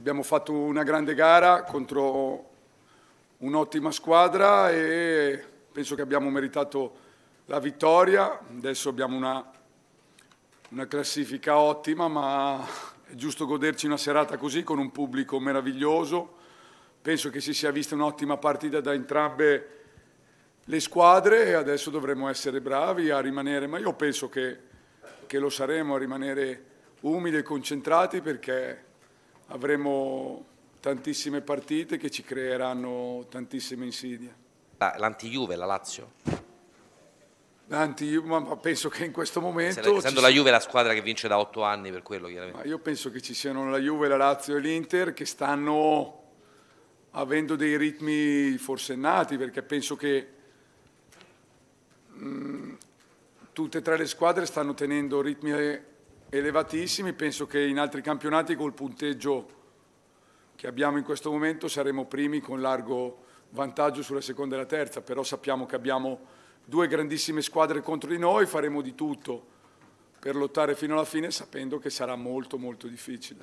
Abbiamo fatto una grande gara contro un'ottima squadra e penso che abbiamo meritato la vittoria. Adesso abbiamo una, una classifica ottima, ma è giusto goderci una serata così con un pubblico meraviglioso. Penso che si sia vista un'ottima partita da entrambe le squadre e adesso dovremo essere bravi a rimanere, ma io penso che, che lo saremo, a rimanere umili e concentrati perché avremo tantissime partite che ci creeranno tantissime insidie. L'anti-Juve, la Lazio? L'anti-Juve, ma penso che in questo momento... Essendo la Juve la squadra che vince da otto anni per quello, chiaramente. Ma io penso che ci siano la Juve, la Lazio e l'Inter che stanno avendo dei ritmi forsennati, perché penso che mh, mm, tutte e tre le squadre stanno tenendo ritmi elevatissimi, penso che in altri campionati col punteggio che abbiamo in questo momento saremo primi con largo vantaggio sulla seconda e la terza, però sappiamo che abbiamo due grandissime squadre contro di noi, faremo di tutto per lottare fino alla fine sapendo che sarà molto molto difficile.